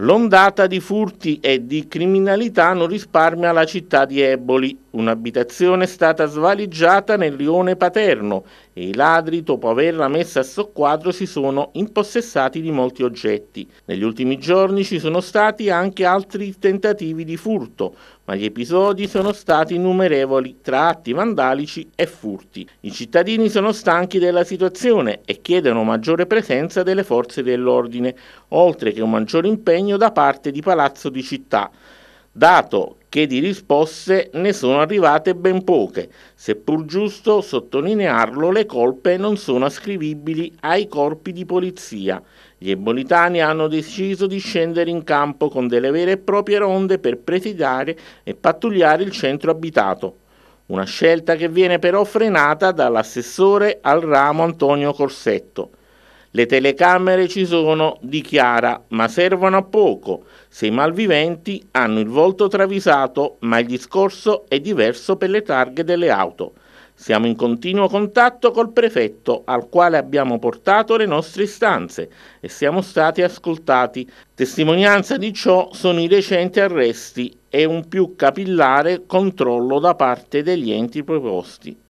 L'ondata di furti e di criminalità non risparmia la città di Eboli. Un'abitazione è stata svaligiata nel Lione Paterno e i ladri, dopo averla messa a soqquadro, si sono impossessati di molti oggetti. Negli ultimi giorni ci sono stati anche altri tentativi di furto, ma gli episodi sono stati innumerevoli tra atti vandalici e furti. I cittadini sono stanchi della situazione e chiedono maggiore presenza delle forze dell'ordine, oltre che un maggiore impegno impegno da parte di Palazzo di Città, dato che di risposte ne sono arrivate ben poche, seppur giusto sottolinearlo le colpe non sono ascrivibili ai corpi di polizia. Gli ebolitani hanno deciso di scendere in campo con delle vere e proprie ronde per presidiare e pattugliare il centro abitato. Una scelta che viene però frenata dall'assessore al ramo Antonio Corsetto. Le telecamere ci sono, dichiara, ma servono a poco se i malviventi hanno il volto travisato, ma il discorso è diverso per le targhe delle auto. Siamo in continuo contatto col prefetto al quale abbiamo portato le nostre istanze e siamo stati ascoltati. Testimonianza di ciò sono i recenti arresti e un più capillare controllo da parte degli enti proposti.